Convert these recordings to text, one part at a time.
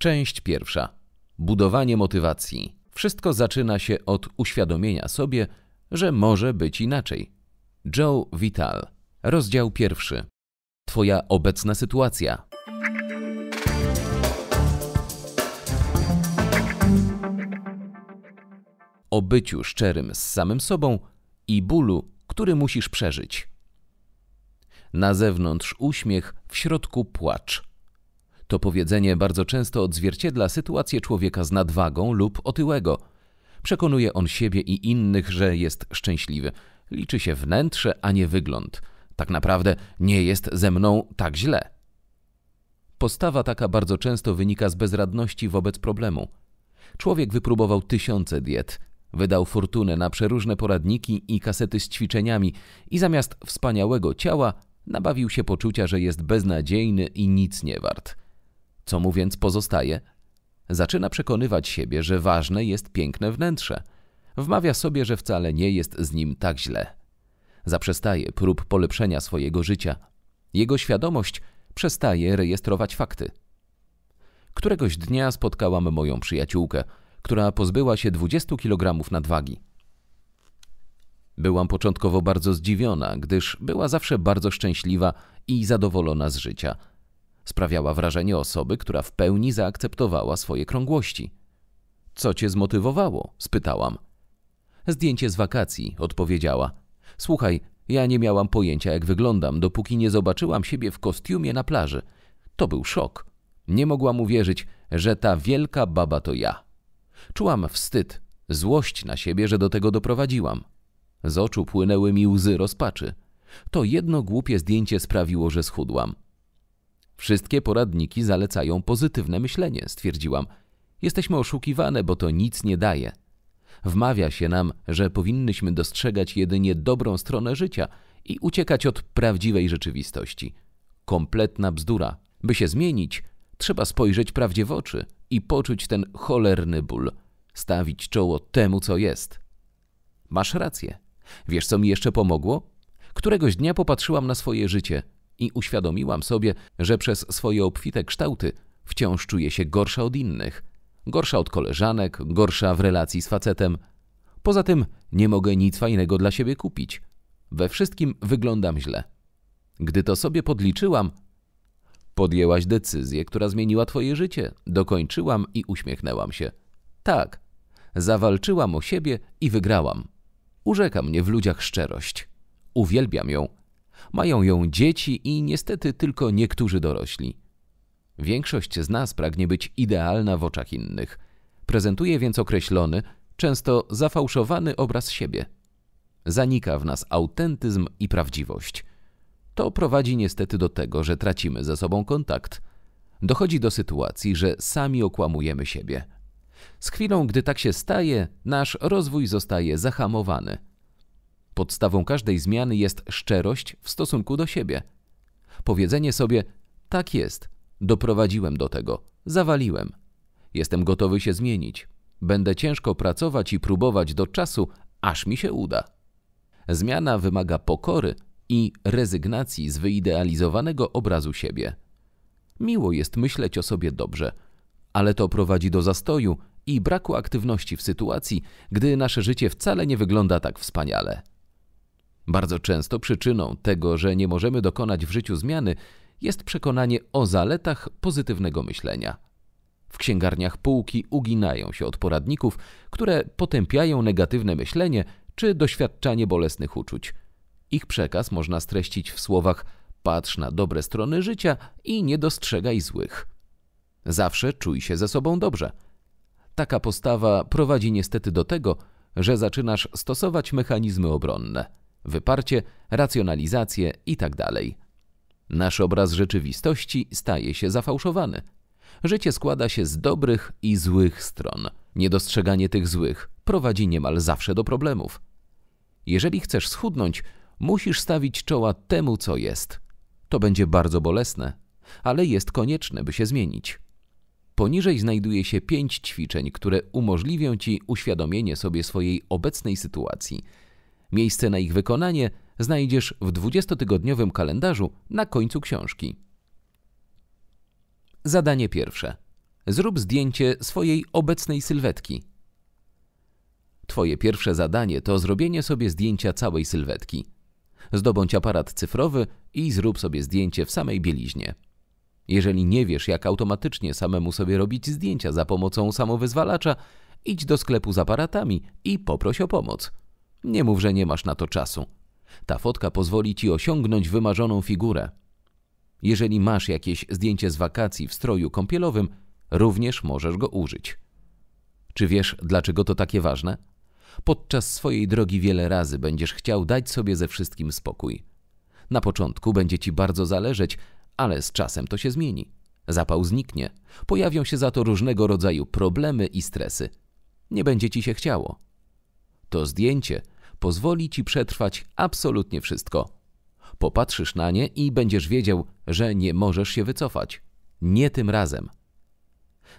Część pierwsza. Budowanie motywacji. Wszystko zaczyna się od uświadomienia sobie, że może być inaczej. Joe Vital. Rozdział pierwszy. Twoja obecna sytuacja. O byciu szczerym z samym sobą i bólu, który musisz przeżyć. Na zewnątrz uśmiech, w środku płacz. To powiedzenie bardzo często odzwierciedla sytuację człowieka z nadwagą lub otyłego. Przekonuje on siebie i innych, że jest szczęśliwy. Liczy się wnętrze, a nie wygląd. Tak naprawdę nie jest ze mną tak źle. Postawa taka bardzo często wynika z bezradności wobec problemu. Człowiek wypróbował tysiące diet, wydał fortunę na przeróżne poradniki i kasety z ćwiczeniami i zamiast wspaniałego ciała nabawił się poczucia, że jest beznadziejny i nic nie wart. Co mu więc pozostaje? Zaczyna przekonywać siebie, że ważne jest piękne wnętrze. Wmawia sobie, że wcale nie jest z nim tak źle. Zaprzestaje prób polepszenia swojego życia. Jego świadomość przestaje rejestrować fakty. Któregoś dnia spotkałam moją przyjaciółkę, która pozbyła się 20 kg nadwagi. Byłam początkowo bardzo zdziwiona, gdyż była zawsze bardzo szczęśliwa i zadowolona z życia – Sprawiała wrażenie osoby, która w pełni zaakceptowała swoje krągłości. Co cię zmotywowało? spytałam. Zdjęcie z wakacji, odpowiedziała. Słuchaj, ja nie miałam pojęcia, jak wyglądam, dopóki nie zobaczyłam siebie w kostiumie na plaży. To był szok. Nie mogłam uwierzyć, że ta wielka baba to ja. Czułam wstyd, złość na siebie, że do tego doprowadziłam. Z oczu płynęły mi łzy rozpaczy. To jedno głupie zdjęcie sprawiło, że schudłam. Wszystkie poradniki zalecają pozytywne myślenie, stwierdziłam. Jesteśmy oszukiwane, bo to nic nie daje. Wmawia się nam, że powinnyśmy dostrzegać jedynie dobrą stronę życia i uciekać od prawdziwej rzeczywistości. Kompletna bzdura. By się zmienić, trzeba spojrzeć prawdzie w oczy i poczuć ten cholerny ból, stawić czoło temu, co jest. Masz rację. Wiesz, co mi jeszcze pomogło? Któregoś dnia popatrzyłam na swoje życie – i uświadomiłam sobie, że przez swoje obfite kształty wciąż czuję się gorsza od innych, gorsza od koleżanek, gorsza w relacji z facetem. Poza tym nie mogę nic fajnego dla siebie kupić. We wszystkim wyglądam źle. Gdy to sobie podliczyłam, podjęłaś decyzję, która zmieniła twoje życie. Dokończyłam i uśmiechnęłam się. Tak, zawalczyłam o siebie i wygrałam. Urzeka mnie w ludziach szczerość. Uwielbiam ją mają ją dzieci i niestety tylko niektórzy dorośli. Większość z nas pragnie być idealna w oczach innych. Prezentuje więc określony, często zafałszowany obraz siebie. Zanika w nas autentyzm i prawdziwość. To prowadzi niestety do tego, że tracimy ze sobą kontakt. Dochodzi do sytuacji, że sami okłamujemy siebie. Z chwilą, gdy tak się staje, nasz rozwój zostaje zahamowany, Podstawą każdej zmiany jest szczerość w stosunku do siebie. Powiedzenie sobie: tak jest, doprowadziłem do tego, zawaliłem. Jestem gotowy się zmienić. Będę ciężko pracować i próbować do czasu, aż mi się uda. Zmiana wymaga pokory i rezygnacji z wyidealizowanego obrazu siebie. Miło jest myśleć o sobie dobrze, ale to prowadzi do zastoju i braku aktywności w sytuacji, gdy nasze życie wcale nie wygląda tak wspaniale. Bardzo często przyczyną tego, że nie możemy dokonać w życiu zmiany, jest przekonanie o zaletach pozytywnego myślenia. W księgarniach półki uginają się od poradników, które potępiają negatywne myślenie czy doświadczanie bolesnych uczuć. Ich przekaz można streścić w słowach: patrz na dobre strony życia i nie dostrzegaj złych. Zawsze czuj się ze sobą dobrze. Taka postawa prowadzi niestety do tego, że zaczynasz stosować mechanizmy obronne wyparcie, racjonalizację itd. Tak Nasz obraz rzeczywistości staje się zafałszowany. Życie składa się z dobrych i złych stron. Niedostrzeganie tych złych prowadzi niemal zawsze do problemów. Jeżeli chcesz schudnąć, musisz stawić czoła temu, co jest. To będzie bardzo bolesne, ale jest konieczne, by się zmienić. Poniżej znajduje się pięć ćwiczeń, które umożliwią ci uświadomienie sobie swojej obecnej sytuacji – Miejsce na ich wykonanie znajdziesz w 20-tygodniowym kalendarzu na końcu książki. Zadanie pierwsze. Zrób zdjęcie swojej obecnej sylwetki. Twoje pierwsze zadanie to zrobienie sobie zdjęcia całej sylwetki. Zdobądź aparat cyfrowy i zrób sobie zdjęcie w samej bieliźnie. Jeżeli nie wiesz, jak automatycznie samemu sobie robić zdjęcia za pomocą samowyzwalacza, idź do sklepu z aparatami i poproś o pomoc. Nie mów, że nie masz na to czasu. Ta fotka pozwoli ci osiągnąć wymarzoną figurę. Jeżeli masz jakieś zdjęcie z wakacji w stroju kąpielowym, również możesz go użyć. Czy wiesz, dlaczego to takie ważne? Podczas swojej drogi wiele razy będziesz chciał dać sobie ze wszystkim spokój. Na początku będzie ci bardzo zależeć, ale z czasem to się zmieni. Zapał zniknie, pojawią się za to różnego rodzaju problemy i stresy. Nie będzie ci się chciało. To zdjęcie pozwoli ci przetrwać absolutnie wszystko. Popatrzysz na nie i będziesz wiedział, że nie możesz się wycofać. Nie tym razem.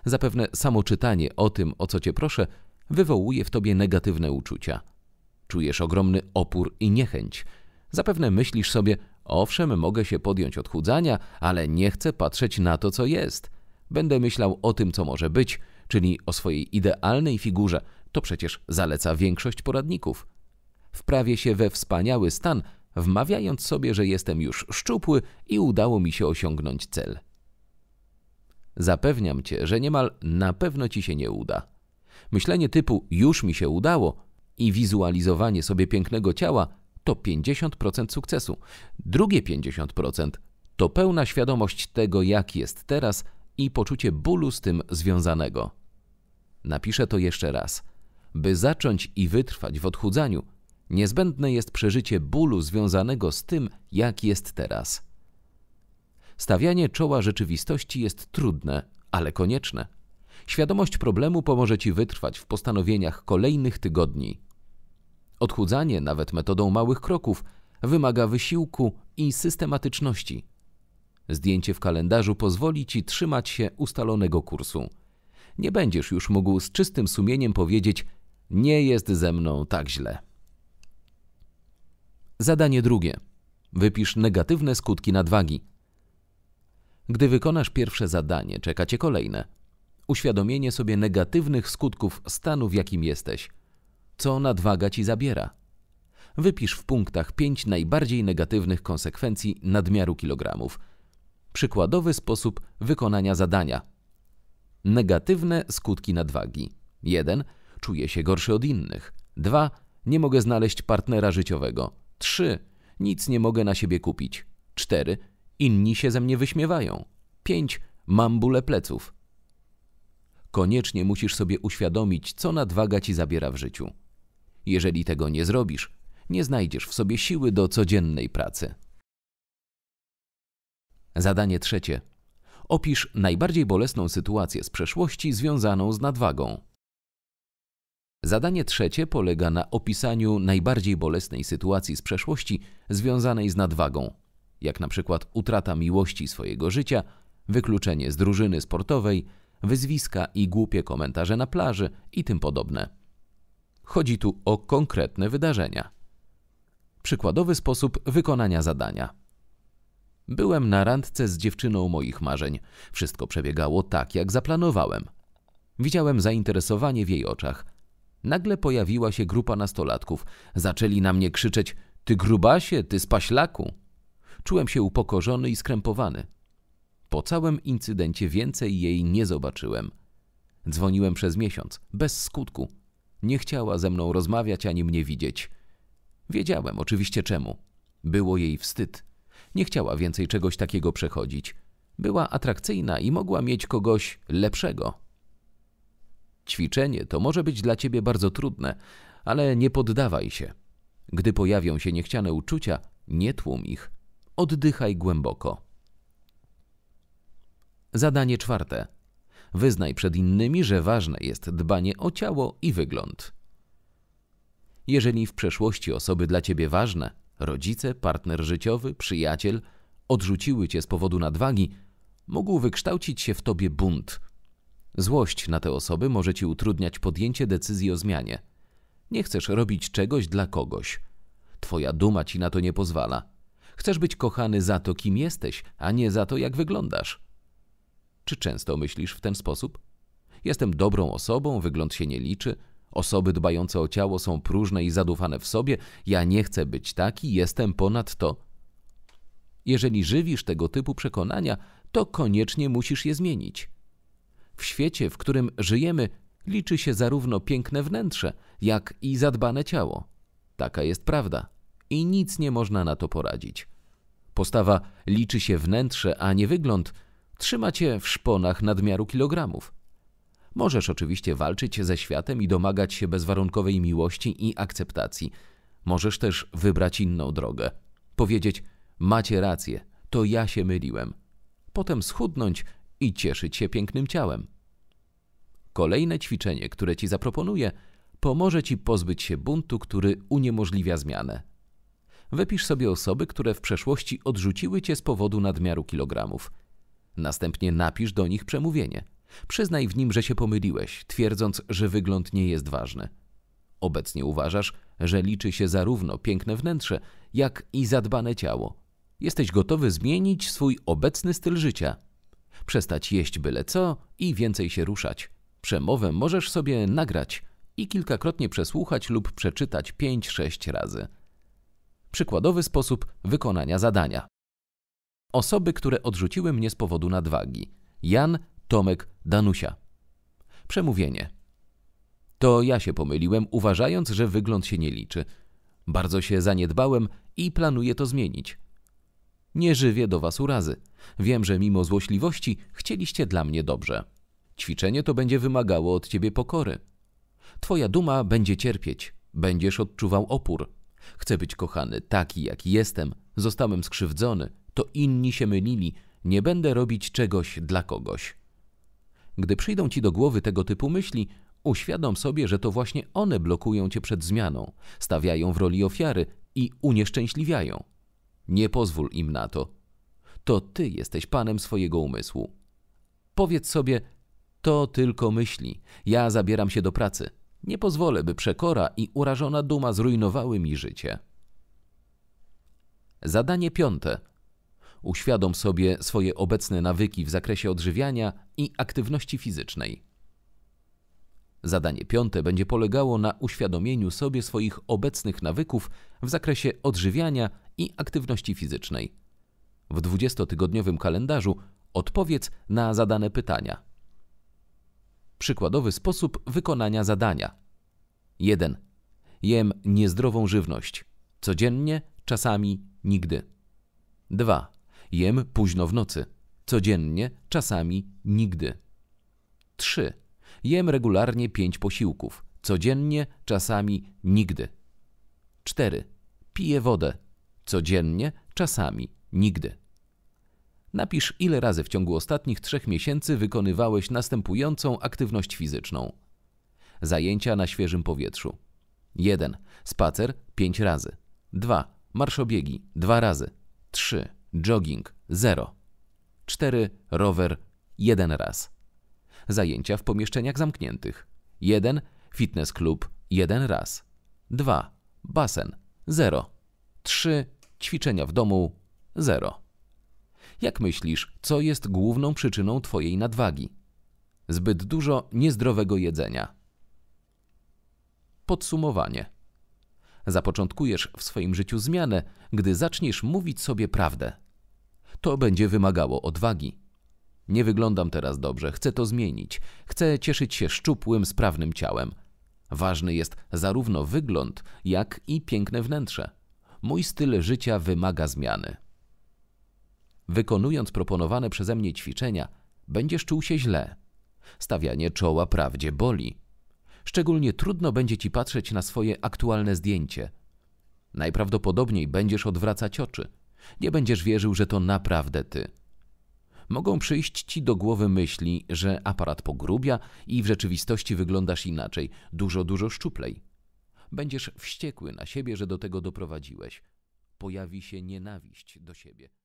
Zapewne samo czytanie o tym, o co cię proszę, wywołuje w tobie negatywne uczucia. Czujesz ogromny opór i niechęć. Zapewne myślisz sobie, owszem, mogę się podjąć odchudzania, ale nie chcę patrzeć na to, co jest. Będę myślał o tym, co może być, czyli o swojej idealnej figurze, to przecież zaleca większość poradników. Wprawię się we wspaniały stan, wmawiając sobie, że jestem już szczupły i udało mi się osiągnąć cel. Zapewniam cię, że niemal na pewno ci się nie uda. Myślenie typu już mi się udało i wizualizowanie sobie pięknego ciała to 50% sukcesu. Drugie 50% to pełna świadomość tego, jak jest teraz i poczucie bólu z tym związanego. Napiszę to jeszcze raz. By zacząć i wytrwać w odchudzaniu, niezbędne jest przeżycie bólu związanego z tym, jak jest teraz. Stawianie czoła rzeczywistości jest trudne, ale konieczne. Świadomość problemu pomoże ci wytrwać w postanowieniach kolejnych tygodni. Odchudzanie, nawet metodą małych kroków, wymaga wysiłku i systematyczności. Zdjęcie w kalendarzu pozwoli ci trzymać się ustalonego kursu. Nie będziesz już mógł z czystym sumieniem powiedzieć: nie jest ze mną tak źle. Zadanie drugie. Wypisz negatywne skutki nadwagi. Gdy wykonasz pierwsze zadanie, czeka cię kolejne. Uświadomienie sobie negatywnych skutków stanu, w jakim jesteś. Co nadwaga ci zabiera? Wypisz w punktach pięć najbardziej negatywnych konsekwencji nadmiaru kilogramów. Przykładowy sposób wykonania zadania. Negatywne skutki nadwagi. 1 czuję się gorszy od innych. 2. Nie mogę znaleźć partnera życiowego. 3. Nic nie mogę na siebie kupić. 4. Inni się ze mnie wyśmiewają. 5. Mam bóle pleców. Koniecznie musisz sobie uświadomić, co nadwaga ci zabiera w życiu. Jeżeli tego nie zrobisz, nie znajdziesz w sobie siły do codziennej pracy. Zadanie trzecie. Opisz najbardziej bolesną sytuację z przeszłości związaną z nadwagą. Zadanie trzecie polega na opisaniu najbardziej bolesnej sytuacji z przeszłości związanej z nadwagą, jak na przykład utrata miłości swojego życia, wykluczenie z drużyny sportowej, wyzwiska i głupie komentarze na plaży i tym podobne. Chodzi tu o konkretne wydarzenia. Przykładowy sposób wykonania zadania. Byłem na randce z dziewczyną moich marzeń. Wszystko przebiegało tak, jak zaplanowałem. Widziałem zainteresowanie w jej oczach – Nagle pojawiła się grupa nastolatków. Zaczęli na mnie krzyczeć: Ty grubasie, ty spaślaku! Czułem się upokorzony i skrępowany. Po całym incydencie więcej jej nie zobaczyłem. Dzwoniłem przez miesiąc, bez skutku. Nie chciała ze mną rozmawiać ani mnie widzieć. Wiedziałem oczywiście czemu. Było jej wstyd. Nie chciała więcej czegoś takiego przechodzić. Była atrakcyjna i mogła mieć kogoś lepszego. Ćwiczenie to może być dla ciebie bardzo trudne, ale nie poddawaj się. Gdy pojawią się niechciane uczucia, nie tłum ich. Oddychaj głęboko. Zadanie czwarte. Wyznaj przed innymi, że ważne jest dbanie o ciało i wygląd. Jeżeli w przeszłości osoby dla ciebie ważne, rodzice, partner życiowy, przyjaciel, odrzuciły cię z powodu nadwagi, mógł wykształcić się w tobie bunt – Złość na te osoby może ci utrudniać podjęcie decyzji o zmianie. Nie chcesz robić czegoś dla kogoś. Twoja duma ci na to nie pozwala. Chcesz być kochany za to, kim jesteś, a nie za to, jak wyglądasz. Czy często myślisz w ten sposób? Jestem dobrą osobą, wygląd się nie liczy. Osoby dbające o ciało są próżne i zadufane w sobie. Ja nie chcę być taki, jestem ponad to. Jeżeli żywisz tego typu przekonania, to koniecznie musisz je zmienić. W świecie, w którym żyjemy, liczy się zarówno piękne wnętrze, jak i zadbane ciało. Taka jest prawda i nic nie można na to poradzić. Postawa liczy się wnętrze, a nie wygląd, trzyma cię w szponach nadmiaru kilogramów. Możesz oczywiście walczyć ze światem i domagać się bezwarunkowej miłości i akceptacji. Możesz też wybrać inną drogę. Powiedzieć: Macie rację, to ja się myliłem. Potem schudnąć i cieszyć się pięknym ciałem. Kolejne ćwiczenie, które Ci zaproponuję, pomoże Ci pozbyć się buntu, który uniemożliwia zmianę. Wypisz sobie osoby, które w przeszłości odrzuciły Cię z powodu nadmiaru kilogramów. Następnie napisz do nich przemówienie. Przyznaj w nim, że się pomyliłeś, twierdząc, że wygląd nie jest ważny. Obecnie uważasz, że liczy się zarówno piękne wnętrze, jak i zadbane ciało. Jesteś gotowy zmienić swój obecny styl życia – przestać jeść byle co i więcej się ruszać. Przemowę możesz sobie nagrać i kilkakrotnie przesłuchać lub przeczytać 5-6 razy. Przykładowy sposób wykonania zadania. Osoby, które odrzuciły mnie z powodu nadwagi. Jan, Tomek, Danusia. Przemówienie. To ja się pomyliłem, uważając, że wygląd się nie liczy. Bardzo się zaniedbałem i planuję to zmienić. Nie żywię do was urazy. Wiem, że mimo złośliwości chcieliście dla mnie dobrze. Ćwiczenie to będzie wymagało od ciebie pokory. Twoja duma będzie cierpieć, będziesz odczuwał opór. Chcę być kochany taki, jaki jestem, zostałem skrzywdzony, to inni się mylili, nie będę robić czegoś dla kogoś. Gdy przyjdą ci do głowy tego typu myśli, uświadom sobie, że to właśnie one blokują cię przed zmianą, stawiają w roli ofiary i unieszczęśliwiają. Nie pozwól im na to. To ty jesteś panem swojego umysłu. Powiedz sobie, to tylko myśli. Ja zabieram się do pracy. Nie pozwolę, by przekora i urażona duma zrujnowały mi życie. Zadanie piąte. Uświadom sobie swoje obecne nawyki w zakresie odżywiania i aktywności fizycznej. Zadanie piąte będzie polegało na uświadomieniu sobie swoich obecnych nawyków w zakresie odżywiania i aktywności fizycznej. W 20-tygodniowym kalendarzu odpowiedz na zadane pytania. Przykładowy sposób wykonania zadania. 1. Jem niezdrową żywność. Codziennie, czasami, nigdy. 2. Jem późno w nocy. Codziennie, czasami, nigdy. 3 Jem regularnie 5 posiłków. Codziennie, czasami nigdy. 4. Piję wodę. Codziennie, czasami nigdy. Napisz, ile razy w ciągu ostatnich trzech miesięcy wykonywałeś następującą aktywność fizyczną. Zajęcia na świeżym powietrzu. 1. Spacer 5 razy. 2. Marszobiegi 2 razy. 3. Jogging 0. 4. Rower 1 raz zajęcia w pomieszczeniach zamkniętych. 1. Fitness klub 1 raz. 2. Basen 0. 3. Ćwiczenia w domu 0. Jak myślisz, co jest główną przyczyną Twojej nadwagi? Zbyt dużo niezdrowego jedzenia. Podsumowanie. Zapoczątkujesz w swoim życiu zmianę, gdy zaczniesz mówić sobie prawdę. To będzie wymagało odwagi. Nie wyglądam teraz dobrze, chcę to zmienić. Chcę cieszyć się szczupłym, sprawnym ciałem. Ważny jest zarówno wygląd, jak i piękne wnętrze. Mój styl życia wymaga zmiany. Wykonując proponowane przeze mnie ćwiczenia, będziesz czuł się źle. Stawianie czoła prawdzie boli. Szczególnie trudno będzie ci patrzeć na swoje aktualne zdjęcie. Najprawdopodobniej będziesz odwracać oczy. Nie będziesz wierzył, że to naprawdę ty mogą przyjść ci do głowy myśli, że aparat pogrubia i w rzeczywistości wyglądasz inaczej, dużo, dużo szczuplej. Będziesz wściekły na siebie, że do tego doprowadziłeś. Pojawi się nienawiść do siebie.